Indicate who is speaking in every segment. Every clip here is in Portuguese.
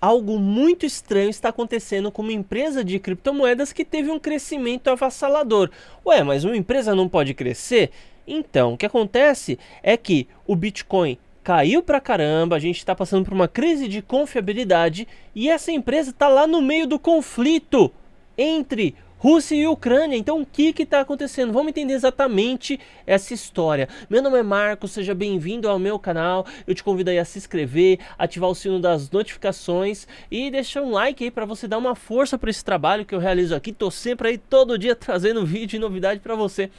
Speaker 1: algo muito estranho está acontecendo com uma empresa de criptomoedas que teve um crescimento avassalador. Ué, mas uma empresa não pode crescer? Então, o que acontece é que o Bitcoin caiu pra caramba, a gente está passando por uma crise de confiabilidade e essa empresa está lá no meio do conflito entre Rússia e Ucrânia. Então, o que está acontecendo? Vamos entender exatamente essa história. Meu nome é Marcos. seja bem-vindo ao meu canal. Eu te convido aí a se inscrever, ativar o sino das notificações e deixar um like aí para você dar uma força para esse trabalho que eu realizo aqui. Estou sempre aí todo dia trazendo vídeo e novidade para você.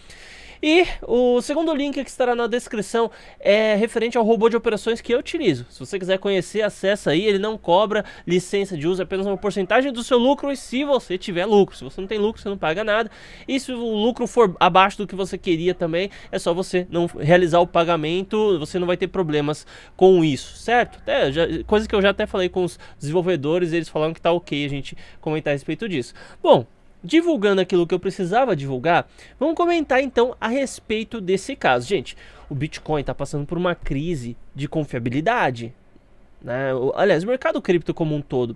Speaker 1: E o segundo link que estará na descrição é referente ao robô de operações que eu utilizo. Se você quiser conhecer, acessa aí, ele não cobra licença de uso, é apenas uma porcentagem do seu lucro e se você tiver lucro. Se você não tem lucro, você não paga nada. E se o lucro for abaixo do que você queria também, é só você não realizar o pagamento, você não vai ter problemas com isso, certo? já, coisa que eu já até falei com os desenvolvedores, eles falaram que tá ok a gente comentar a respeito disso. Bom, divulgando aquilo que eu precisava divulgar, vamos comentar então a respeito desse caso. Gente, o Bitcoin está passando por uma crise de confiabilidade. Né? Aliás, o mercado cripto como um todo.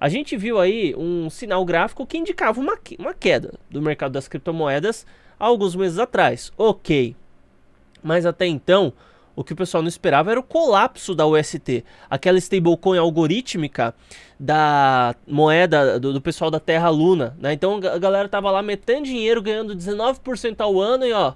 Speaker 1: A gente viu aí um sinal gráfico que indicava uma, uma queda do mercado das criptomoedas há alguns meses atrás. Ok. Mas até então, o que o pessoal não esperava era o colapso da UST. Aquela stablecoin algorítmica da moeda do, do pessoal da Terra Luna, né? Então a galera tava lá metendo dinheiro, ganhando 19% ao ano e ó,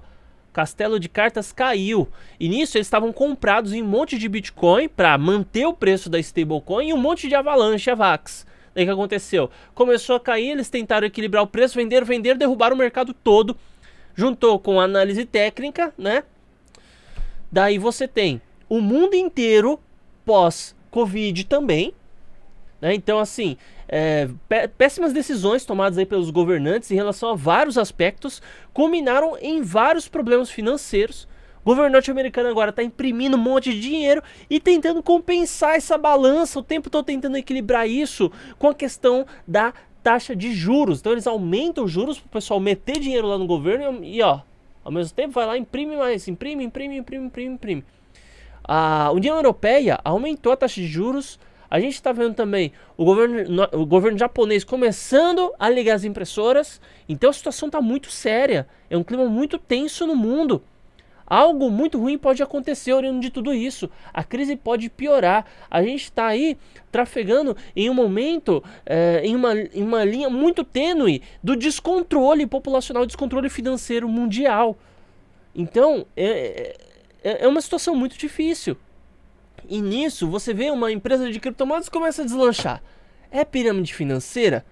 Speaker 1: castelo de cartas caiu. E nisso eles estavam comprados em um monte de Bitcoin para manter o preço da stablecoin e um monte de avalanche, vax, Daí que aconteceu? Começou a cair, eles tentaram equilibrar o preço, venderam, venderam, derrubaram o mercado todo. Juntou com análise técnica, né? Daí você tem o mundo inteiro pós-Covid também. Né? Então, assim, é, péssimas decisões tomadas aí pelos governantes em relação a vários aspectos culminaram em vários problemas financeiros. O governo norte-americano agora está imprimindo um monte de dinheiro e tentando compensar essa balança, o tempo todo tentando equilibrar isso com a questão da taxa de juros. Então eles aumentam os juros para o pessoal meter dinheiro lá no governo e ó, ao mesmo tempo, vai lá, imprime mais, imprime, imprime, imprime, imprime, imprime. A União Europeia aumentou a taxa de juros. A gente está vendo também o governo, o governo japonês começando a ligar as impressoras. Então a situação está muito séria. É um clima muito tenso no mundo. Algo muito ruim pode acontecer oriundo de tudo isso. A crise pode piorar. A gente está aí trafegando em um momento, é, em, uma, em uma linha muito tênue do descontrole populacional, descontrole financeiro mundial. Então, é, é, é uma situação muito difícil. E nisso, você vê uma empresa de criptomoedas começa a deslanchar. É pirâmide financeira?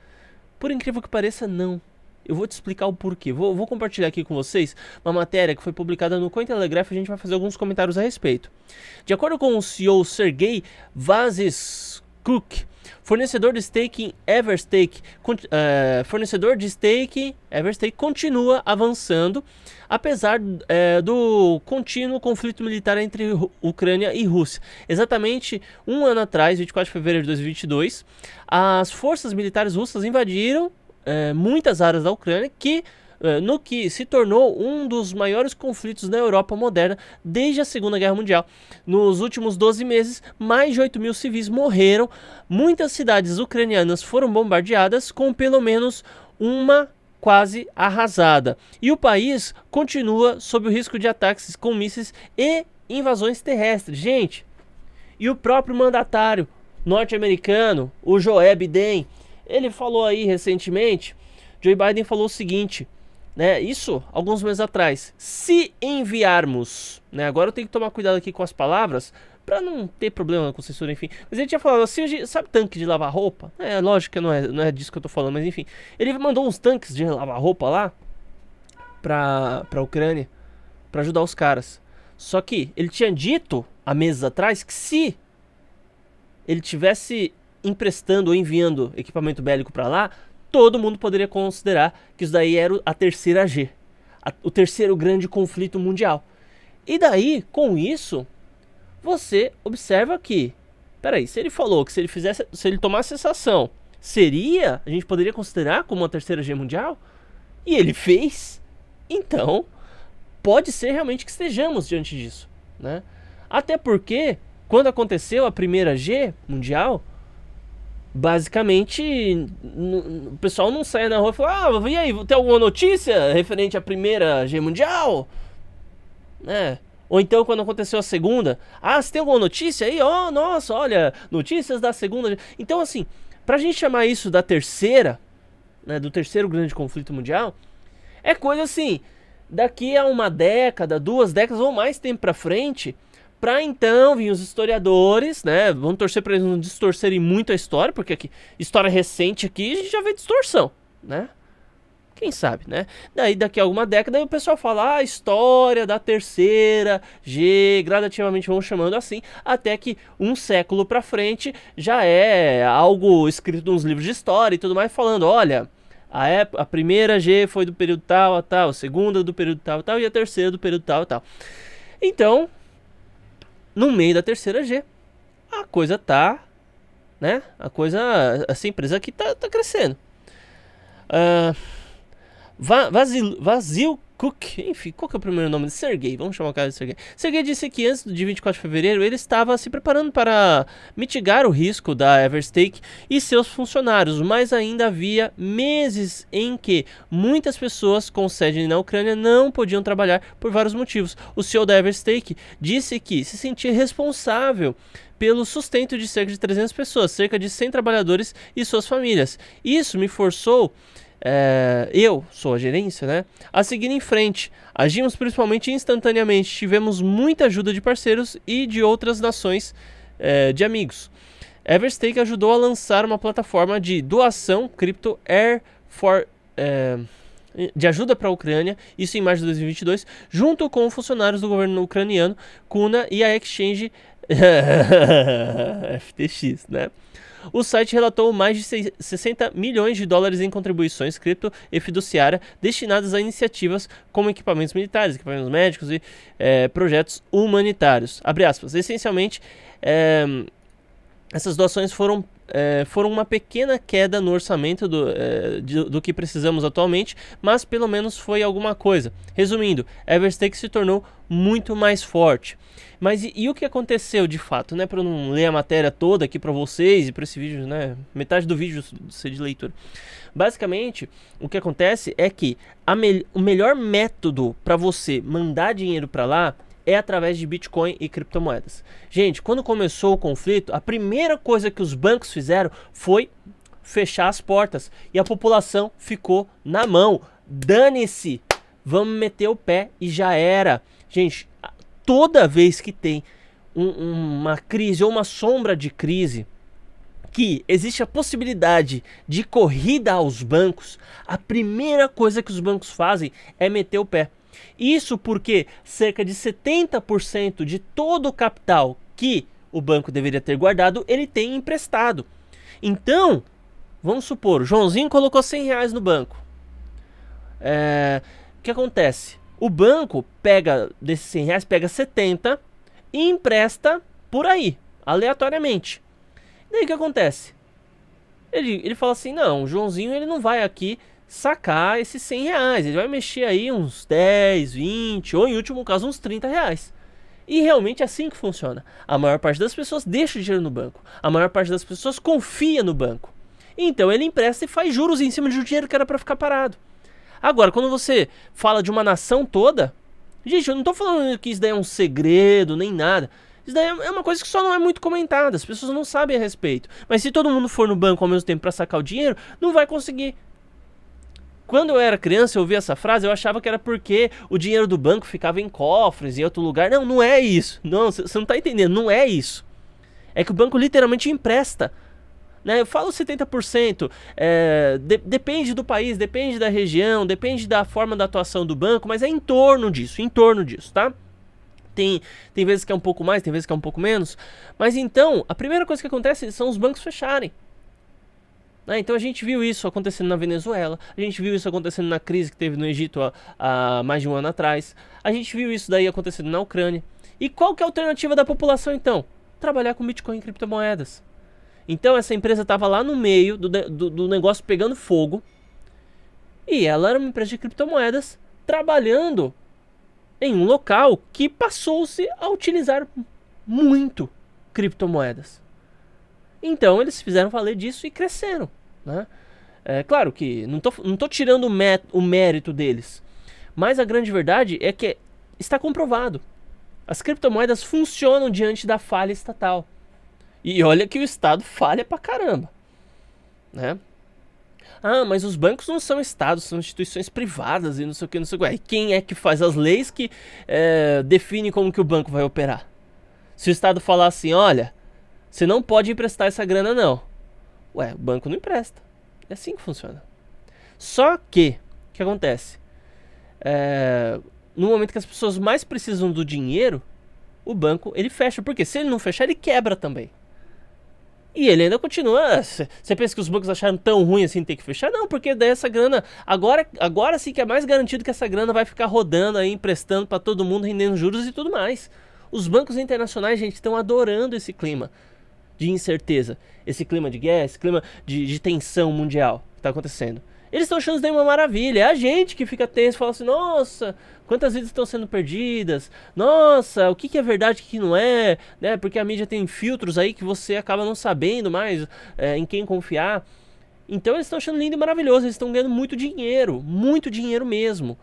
Speaker 1: Por incrível que pareça, não. Eu vou te explicar o porquê. Vou, vou compartilhar aqui com vocês uma matéria que foi publicada no Cointelegraph e a gente vai fazer alguns comentários a respeito. De acordo com o CEO Sergei Vazeskuk, Fornecedor de staking Everstake, uh, fornecedor de stake Everstake continua avançando, apesar uh, do contínuo conflito militar entre Ucrânia e Rússia. Exatamente um ano atrás, 24 de fevereiro de 2022, as forças militares russas invadiram é, muitas áreas da Ucrânia que é, no que se tornou um dos maiores conflitos na Europa moderna desde a Segunda Guerra Mundial. Nos últimos 12 meses, mais de 8 mil civis morreram, muitas cidades ucranianas foram bombardeadas, com pelo menos uma quase arrasada. E o país continua sob o risco de ataques com mísseis e invasões terrestres. Gente, e o próprio mandatário norte-americano, o Joe Biden, ele falou aí recentemente, Joe Biden falou o seguinte, né? Isso alguns meses atrás. Se enviarmos, né? Agora eu tenho que tomar cuidado aqui com as palavras para não ter problema com censura, enfim. Mas ele tinha falado assim, sabe tanque de lavar roupa? É, lógico que não é, não é disso que eu tô falando, mas enfim. Ele mandou uns tanques de lavar roupa lá pra, pra Ucrânia para ajudar os caras. Só que ele tinha dito há meses atrás que se ele tivesse emprestando ou enviando equipamento bélico para lá, todo mundo poderia considerar que isso daí era a terceira G, a, o terceiro grande conflito mundial. E daí, com isso, você observa que, peraí, se ele falou que se ele fizesse, se ele tomasse essa ação, seria, a gente poderia considerar como a terceira G mundial? E ele fez. Então, pode ser realmente que estejamos diante disso, né? Até porque quando aconteceu a primeira G mundial, basicamente, o pessoal não sai na rua e fala: Ah, e aí, tem alguma notícia referente à Primeira G Mundial? Né? Ou então, quando aconteceu a segunda, ah, você tem alguma notícia aí? Oh, nossa, olha, notícias da segunda. Então, assim, pra gente chamar isso da terceira, né, do terceiro grande conflito mundial, é coisa assim, daqui a uma década, duas décadas ou mais tempo pra frente, Pra então vir os historiadores, né? Vamos torcer para eles não distorcerem muito a história, porque aqui, história recente aqui a gente já vê distorção, né? Quem sabe, né? Daí daqui a alguma década o pessoal fala a ah, história da terceira G, gradativamente vão chamando assim, até que um século para frente já é algo escrito nos livros de história e tudo mais falando, olha, a, época, a primeira G foi do período tal a tal, a segunda do período tal a tal e a terceira do período tal a tal. Então, no meio da terceira G, a coisa tá, né? A coisa, essa empresa aqui tá, tá crescendo. Uh, ah, vazio Cook, enfim, qual que é o primeiro nome? Sergei, vamos chamar o cara de Sergei. Sergei disse que antes do dia 24 de fevereiro ele estava se preparando para mitigar o risco da Everstake e seus funcionários, mas ainda havia meses em que muitas pessoas com sede na Ucrânia não podiam trabalhar por vários motivos. O CEO da Everstake disse que se sentia responsável pelo sustento de cerca de 300 pessoas, cerca de 100 trabalhadores e suas famílias. Isso me forçou é, eu sou a gerência, né? A seguir em frente, agimos principalmente instantaneamente, tivemos muita ajuda de parceiros e de outras nações é, de amigos. Everstake ajudou a lançar uma plataforma de doação cripto Air for é, de ajuda para a Ucrânia, isso em março de 2022, junto com funcionários do governo ucraniano, Kuna e a exchange FTX, né? O site relatou mais de 60 milhões de dólares em contribuições cripto e fiduciária destinadas a iniciativas como equipamentos militares, equipamentos médicos e é, projetos humanitários. Abre aspas. Essencialmente, é, essas doações foram é, foram uma pequena queda no orçamento do, é, de, do que precisamos atualmente, mas pelo menos foi alguma coisa. Resumindo, Everstake se tornou muito mais forte. Mas e, e o que aconteceu de fato, né? Para eu não ler a matéria toda aqui para vocês e para esse vídeo, né? Metade do vídeo ser de leitura. Basicamente, o que acontece é que me o melhor método para você mandar dinheiro para lá é através de Bitcoin e criptomoedas. Gente, quando começou o conflito, a primeira coisa que os bancos fizeram foi fechar as portas e a população ficou na mão. Dane-se, vamos meter o pé e já era. Gente, toda vez que tem um, uma crise ou uma sombra de crise, que existe a possibilidade de corrida aos bancos, a primeira coisa que os bancos fazem é meter o pé. Isso porque cerca de 70% de todo o capital que o banco deveria ter guardado, ele tem emprestado. Então, vamos supor, Joãozinho colocou 100 reais no banco. É, o que acontece? O banco pega desses 100 reais, pega 70 e empresta por aí, aleatoriamente. Daí o que acontece? Ele, ele fala assim, não, o Joãozinho ele não vai aqui sacar esses 100 reais. Ele vai mexer aí uns 10, 20 ou, em último caso, uns 30 reais. E realmente é assim que funciona. A maior parte das pessoas deixa o dinheiro no banco. A maior parte das pessoas confia no banco. Então ele empresta e faz juros em cima de um dinheiro que era para ficar parado. Agora, quando você fala de uma nação toda, gente, eu não estou falando que isso daí é um segredo nem nada. Isso daí é uma coisa que só não é muito comentada, as pessoas não sabem a respeito. Mas se todo mundo for no banco ao mesmo tempo para sacar o dinheiro, não vai conseguir. Quando eu era criança, eu ouvia essa frase, eu achava que era porque o dinheiro do banco ficava em cofres, em outro lugar. Não, não é isso. Não, você não tá entendendo, não é isso. É que o banco literalmente empresta. Né? Eu falo 70%, é, de, depende do país, depende da região, depende da forma da atuação do banco, mas é em torno disso, em torno disso, tá? Tem, tem vezes que é um pouco mais, tem vezes que é um pouco menos. Mas então, a primeira coisa que acontece são os bancos fecharem. Né? Então a gente viu isso acontecendo na Venezuela, a gente viu isso acontecendo na crise que teve no Egito há, há mais de um ano atrás, a gente viu isso daí acontecendo na Ucrânia. E qual que é a alternativa da população então? Trabalhar com Bitcoin e criptomoedas. Então essa empresa estava lá no meio do, do, do, negócio pegando fogo. E ela era uma empresa de criptomoedas trabalhando em um local que passou-se a utilizar muito criptomoedas. Então eles fizeram valer disso e cresceram. Né? É claro que não estou não tô tirando o, mé o mérito deles, mas a grande verdade é que está comprovado. As criptomoedas funcionam diante da falha estatal. E olha que o Estado falha pra caramba. Né? Ah, mas os bancos não são estados, são instituições privadas e não sei o que, não sei o que. E quem é que faz as leis que é, define como que o banco vai operar? Se o Estado falar assim, olha, você não pode emprestar essa grana, não. Ué, o banco não empresta. É assim que funciona. Só que, o que acontece? É, no momento que as pessoas mais precisam do dinheiro, o banco ele fecha. Porque se ele não fechar, ele quebra também. E ele ainda continua. Você ah, pensa que os bancos acharam tão ruim assim ter que fechar? Não, porque daí essa grana. Agora, agora sim que é mais garantido que essa grana vai ficar rodando aí, emprestando para todo mundo, rendendo juros e tudo mais. Os bancos internacionais, gente, estão adorando esse clima de incerteza, esse clima de guerra, esse clima de, de tensão mundial que está acontecendo. Eles estão achando isso daí uma maravilha. É a gente que fica tenso e fala assim: nossa, quantas vidas estão sendo perdidas? Nossa, o que, que é verdade e o que não é? Né? Porque a mídia tem filtros aí que você acaba não sabendo mais é, em quem confiar. Então eles estão achando lindo e maravilhoso. Eles estão ganhando muito dinheiro, muito dinheiro mesmo.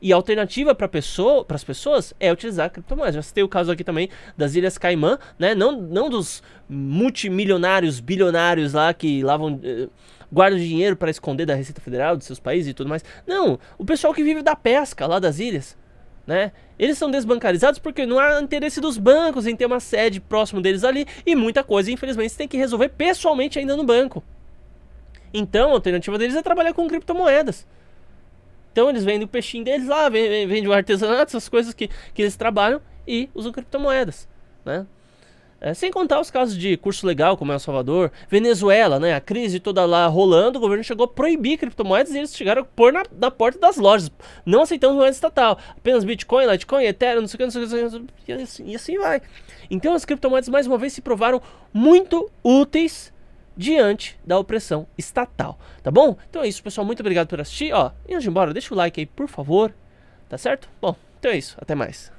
Speaker 1: E a alternativa para pessoa, as pessoas é utilizar criptomoedas. Já citei o caso aqui também das Ilhas Caimã, né? Não, não dos multimilionários, bilionários lá que lavam. Eh, guardam dinheiro para esconder da Receita Federal, dos seus países e tudo mais. Não, o pessoal que vive da pesca lá das ilhas. Né? Eles são desbancarizados porque não há interesse dos bancos em ter uma sede próximo deles ali e muita coisa, infelizmente, tem que resolver pessoalmente ainda no banco. Então, a alternativa deles é trabalhar com criptomoedas. Então eles vendem o peixinho deles lá, vendem, vendem o artesanato, essas coisas que, que eles trabalham e usam criptomoedas, né? É, sem contar os casos de curso legal, como é o Salvador, Venezuela, né? A crise toda lá rolando, o governo chegou a proibir criptomoedas e eles chegaram a pôr na, na porta das lojas. Não aceitando moeda estatal, apenas Bitcoin, Litecoin, Ethereum, não sei o que, não sei o que, não sei o que e, assim, e assim vai. Então as criptomoedas, mais uma vez, se provaram muito úteis diante da opressão estatal, tá bom? Então é isso, pessoal, muito obrigado por assistir, ó, e hoje embora, deixa o like aí, por favor, tá certo? Bom, então é isso, até mais.